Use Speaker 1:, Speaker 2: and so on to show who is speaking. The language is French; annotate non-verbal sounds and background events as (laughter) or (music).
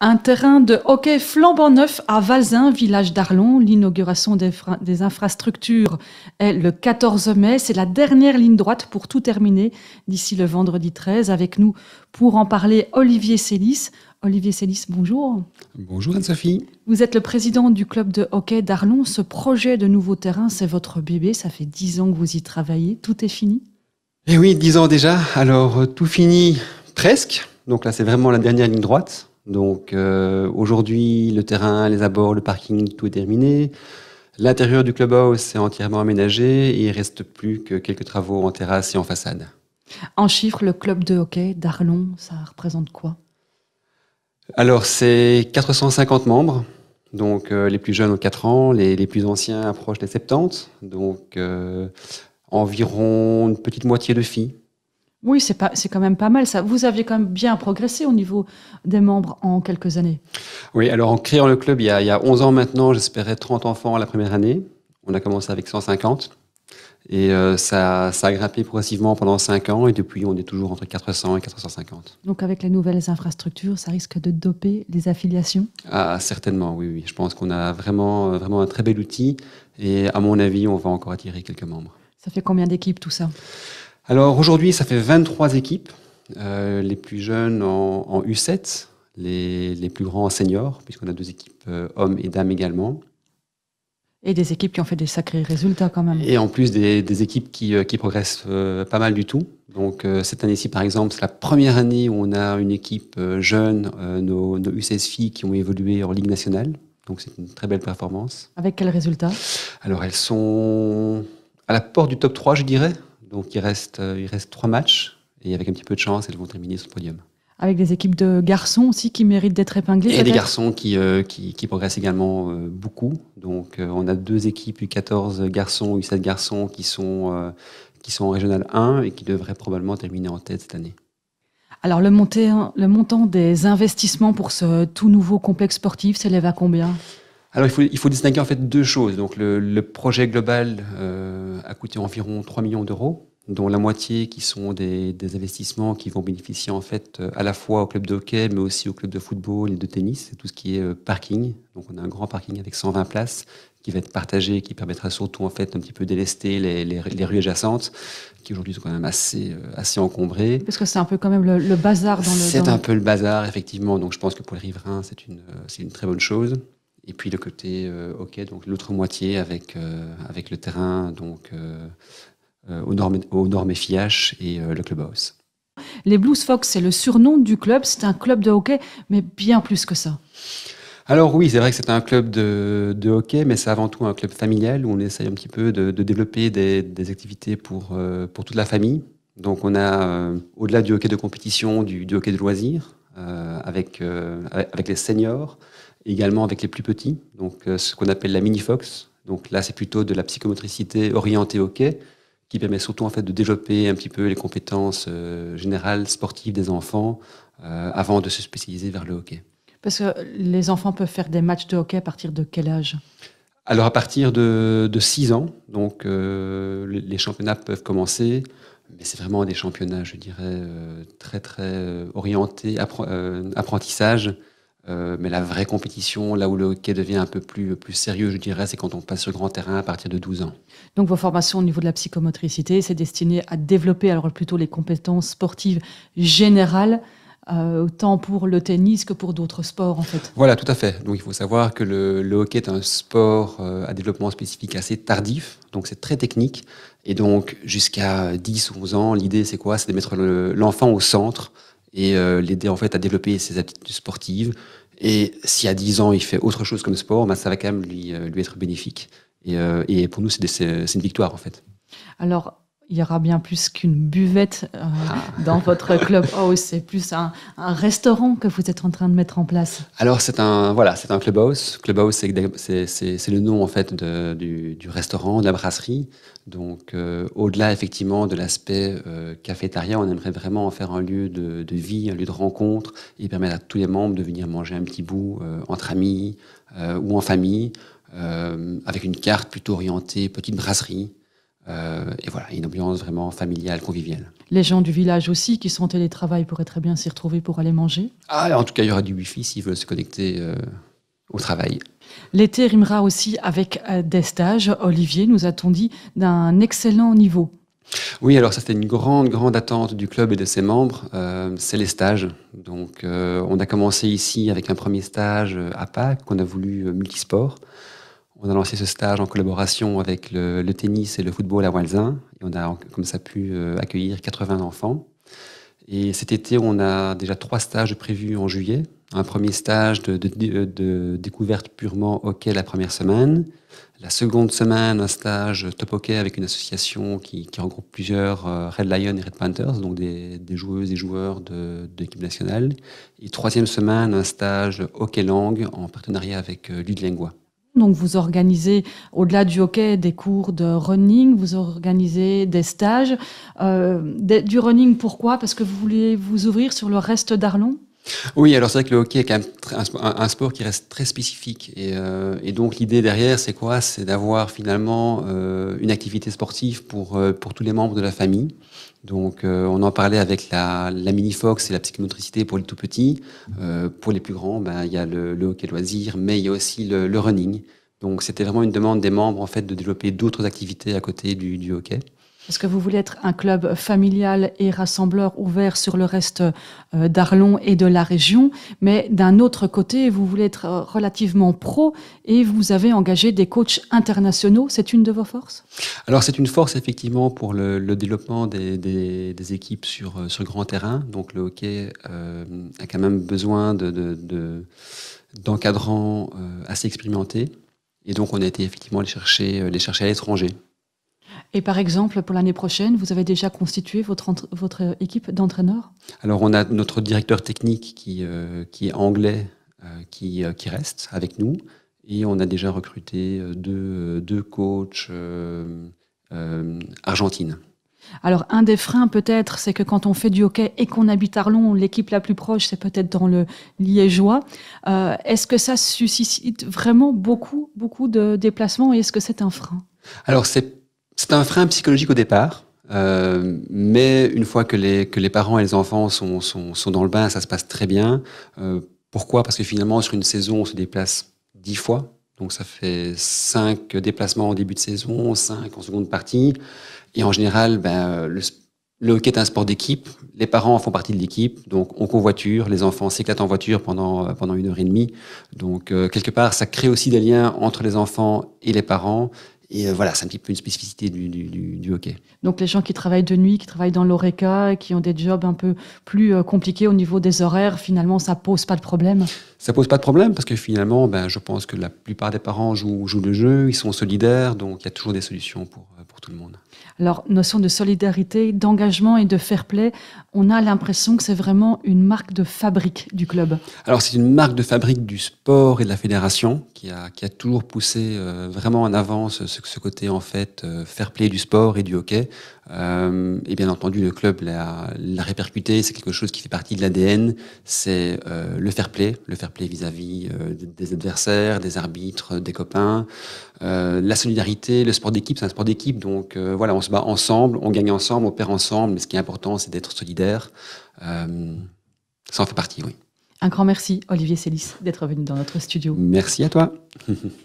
Speaker 1: Un terrain de hockey flambant neuf à Valzin, village d'Arlon. L'inauguration des, infrastructures est le 14 mai. C'est la dernière ligne droite pour tout terminer d'ici le vendredi 13. Avec nous pour en parler, Olivier Sélis. Olivier Sélis, bonjour. Bonjour Anne-Sophie. Vous êtes le président du club de hockey d'Arlon. Ce projet de nouveau terrain, c'est votre bébé. Ça fait 10 ans que vous y travaillez. Tout est fini Eh
Speaker 2: oui, 10 ans déjà. Alors, euh, tout fini presque. Donc là, c'est vraiment la dernière ligne droite. Donc euh, aujourd'hui, le terrain, les abords, le parking, tout est terminé. L'intérieur du clubhouse est entièrement aménagé et il reste plus que quelques travaux en terrasse et en façade.
Speaker 1: En chiffres, le club de hockey d'Arlon, ça représente quoi
Speaker 2: Alors, c'est 450 membres. Donc, euh, les plus jeunes ont 4 ans, les, plus anciens approchent des 70. Donc, euh, environ une petite moitié de filles.
Speaker 1: Oui, c'est pas, c'est quand même pas mal ça. Vous aviez quand même bien progressé au niveau des membres en quelques années.
Speaker 2: Oui, alors en créant le club il y a, 11 ans maintenant, j'espérais 30 enfants la première année. On a commencé avec 150. Et euh, ça, a grimpé progressivement pendant 5 ans et depuis on est toujours entre 400 et 450.
Speaker 1: Donc avec les nouvelles infrastructures, ça risque de doper les affiliations
Speaker 2: ah, certainement, oui, oui. Je pense qu'on a vraiment, euh, vraiment un très bel outil et à mon avis on va encore attirer quelques membres.
Speaker 1: Ça fait combien d'équipes tout ça
Speaker 2: alors aujourd'hui, ça fait 23 équipes, euh, les plus jeunes en, U7, les, plus grands en senior, puisqu'on a deux équipes euh, hommes et dames également.
Speaker 1: Et des équipes qui ont fait des sacrés résultats quand même. Et en
Speaker 2: plus des, équipes qui, euh, progressent pas mal du tout. Donc cette année-ci par exemple, c'est la première année où on a une équipe jeune, nos, nos U16 filles qui ont évolué en Ligue nationale. Donc c'est une très belle performance.
Speaker 1: Avec quels résultats
Speaker 2: Alors elles sont à la porte du top 3 je dirais. Donc il reste, euh, il reste trois matchs et avec un petit peu de chance, elles vont terminer sur le podium.
Speaker 1: Avec des équipes de garçons aussi qui méritent d'être épinglées Et des garçons
Speaker 2: euh, qui, progressent également euh, beaucoup. Donc on a deux équipes 14 garçons, U7 garçons qui sont, qui sont en Régional 1 et qui devraient probablement terminer en tête cette année.
Speaker 1: Alors le montant des investissements pour ce tout nouveau complexe sportif s'élève à combien
Speaker 2: alors il faut, distinguer en fait deux choses. Donc le, projet global euh, a coûté environ 3 millions d'euros, dont la moitié qui sont des, investissements qui vont bénéficier en fait à la fois au club de hockey, mais aussi au club de football et de tennis, et tout ce qui est euh, parking. Donc on a un grand parking avec 120 places qui va être partagé, qui permettra surtout en fait un petit peu délester les, rues adjacentes, qui aujourd'hui sont quand même assez, euh, assez encombrées.
Speaker 1: Parce que c'est un peu quand même le, bazar dans le. C'est un
Speaker 2: peu le bazar effectivement. Donc je pense que pour les riverains c'est une, une très bonne chose. Et puis le côté, hockey, euh, donc l'autre moitié avec, euh, le terrain, donc euh, au nord, au FIH et le club house.
Speaker 1: Les Blues Fox, c'est le surnom du club. C'est un club de hockey, mais bien plus que ça.
Speaker 2: Alors oui, c'est vrai que c'est un club de, hockey, mais c'est avant tout un club familial où on essaye un petit peu de, développer des, activités pour, toute la famille. Donc on a, au-delà du hockey de compétition, du, hockey de loisirs, avec les seniors, également avec les plus petits, donc euh, ce qu'on appelle la mini-fox. Donc là, c'est plutôt de la psychomotricité orientée au hockey qui permet surtout en fait de développer un petit peu les compétences euh, générales sportives des enfants euh, avant de se spécialiser vers le hockey.
Speaker 1: Parce que les enfants peuvent faire des matchs de hockey à partir de quel âge
Speaker 2: Alors à partir de, 6 ans, donc les championnats peuvent commencer, mais c'est vraiment des championnats, je dirais, très très orientés apprentissage. Euh, mais la vraie compétition, là où le hockey devient un peu plus, plus sérieux, je dirais, c'est quand on passe sur le grand terrain à partir de 12 ans.
Speaker 1: Donc vos formations au niveau de la psychomotricité, c'est destiné à développer alors plutôt les compétences sportives générales euh, autant pour le tennis que pour d'autres sports en fait.
Speaker 2: Voilà, tout à fait. Donc il faut savoir que le, hockey est un sport euh, à développement spécifique assez tardif, donc c'est très technique. Et donc jusqu'à 10 ou 11 ans, l'idée c'est quoi C'est de mettre l'enfant au centre et euh, l'aider en fait à développer ses aptitudes sportives. Et si à 10 ans il fait autre chose comme sport, ben, ça va quand même lui, euh, être bénéfique. Et, euh, pour nous, c'est une victoire en fait
Speaker 1: il y aura bien plus qu'une buvette euh, ah. dans votre (laughs) club c'est plus un, restaurant que vous êtes en train de mettre en place.
Speaker 2: Alors c'est un voilà, c'est un clubhouse. Clubhouse c'est le nom en fait du, restaurant, de la brasserie. Donc euh, au-delà effectivement de l'aspect euh, cafétéria, on aimerait vraiment en faire un lieu de, de, vie, un lieu de rencontre et permettre à tous les membres de venir manger un petit bout entre amis ou en famille, avec une carte plutôt orientée petite brasserie. Euh, et voilà, une ambiance vraiment familiale, conviviale.
Speaker 1: Les gens du village aussi qui sont en télétravail pourraient très bien s'y retrouver pour aller manger
Speaker 2: Ah, en tout cas, il y aura du wifi s'ils veulent se connecter euh, au travail.
Speaker 1: L'été rimera aussi avec euh, des stages, Olivier, nous a-t-on dit, d'un excellent niveau.
Speaker 2: Oui, alors ça c'était une grande, grande attente du club et de ses membres, c'est les stages. Donc on a commencé ici avec un premier stage à Pâques qu'on a voulu multisport. On a lancé ce stage en collaboration avec le, tennis et le football à Walzin. Et on a comme ça pu euh, accueillir 80 enfants. Et cet été, on a déjà trois stages prévus en juillet. Un premier stage de, découverte purement hockey la première semaine. La seconde semaine, un stage top hockey avec une association qui, regroupe plusieurs euh, Red Lions et Red Panthers, donc des, joueuses et joueurs de, nationale. Et troisième semaine, un stage hockey langue en partenariat avec euh, Ludlingua.
Speaker 1: Donc vous organisez au-delà du hockey des cours de running, vous organisez des stages. Euh, du running, pourquoi Parce que vous voulez vous ouvrir sur le reste d'Arlon
Speaker 2: oui, alors c'est vrai que le hockey est un, sport qui reste très spécifique. Et, euh, donc l'idée derrière, c'est quoi C'est d'avoir finalement euh, une activité sportive pour, euh, pour tous les membres de la famille. Donc on en parlait avec la, mini-fox et la psychomotricité pour les tout petits. pour les plus grands, ben, il y a le, hockey loisir, mais il y a aussi le, running. Donc c'était vraiment une demande des membres en fait de développer d'autres activités à côté du hockey
Speaker 1: parce que vous voulez être un club familial et rassembleur ouvert sur le reste euh, d'Arlon et de la région, mais d'un autre côté, vous voulez être euh, relativement pro et vous avez engagé des coachs internationaux. C'est une de vos forces
Speaker 2: Alors c'est une force effectivement pour le, développement des, équipes sur, euh, sur grand terrain. Donc le hockey a quand même besoin de, d'encadrants assez expérimentés. Et donc, on a été effectivement les chercher, les chercher à l'étranger.
Speaker 1: Et par exemple, pour l'année prochaine, vous avez déjà constitué votre, votre équipe d'entraîneurs
Speaker 2: Alors, on a notre directeur technique qui, euh, qui est anglais, euh, qui, euh, qui, reste avec nous. Et on a déjà recruté deux, deux coachs argentines.
Speaker 1: Alors, un des freins, peut-être, c'est que quand on fait du hockey et qu'on habite Arlon, l'équipe la plus proche, c'est peut-être dans le Liégeois. est-ce que ça suscite vraiment beaucoup, beaucoup de déplacements et est-ce que c'est un frein
Speaker 2: Alors, c'est c'est un frein psychologique au départ. Euh, mais une fois que les, que les parents et les enfants sont, sont, dans le bain, ça se passe très bien. Euh, pourquoi Parce que finalement, sur une saison, on se déplace dix fois. Donc ça fait cinq déplacements en début de saison, cinq en seconde partie. Et en général, ben, le, hockey est un sport d'équipe. Les parents font partie de l'équipe. Donc on convoiture, les enfants s'éclatent en voiture pendant, euh, pendant une heure et demie. Donc quelque part, ça crée aussi des liens entre les enfants et les parents. Et euh, voilà, c'est un petit peu une spécificité du, hockey.
Speaker 1: Donc les gens qui travaillent de nuit, qui travaillent dans l'ORECA, qui ont des jobs un peu plus euh, compliqués au niveau des horaires, finalement, ça pose pas de problème
Speaker 2: ça pose pas de problème parce que finalement, ben, je pense que la plupart des parents jouent, le jeu, ils sont solidaires, donc il y a toujours des solutions pour, euh, pour tout le
Speaker 1: monde. Alors, notion de solidarité, d'engagement et de fair play, on a l'impression que c'est vraiment une marque de fabrique du club.
Speaker 2: Alors, c'est une marque de fabrique du sport et de la fédération qui a, qui a toujours poussé euh, vraiment en avant ce, ce côté, en fait, euh, fair play du sport et du hockey. et bien entendu, le club l'a répercuté, c'est quelque chose qui fait partie de l'ADN, c'est le fair play, le fair vis-à-vis euh, des adversaires, des arbitres, des copains. Euh, la solidarité, le sport d'équipe, c'est un sport d'équipe. Donc euh, voilà, on se bat ensemble, on gagne ensemble, on perd ensemble. Mais ce qui est important, c'est d'être solidaire. ça en fait partie, oui.
Speaker 1: Un grand merci, Olivier Célis, d'être venu dans notre studio.
Speaker 2: Merci à toi. (laughs)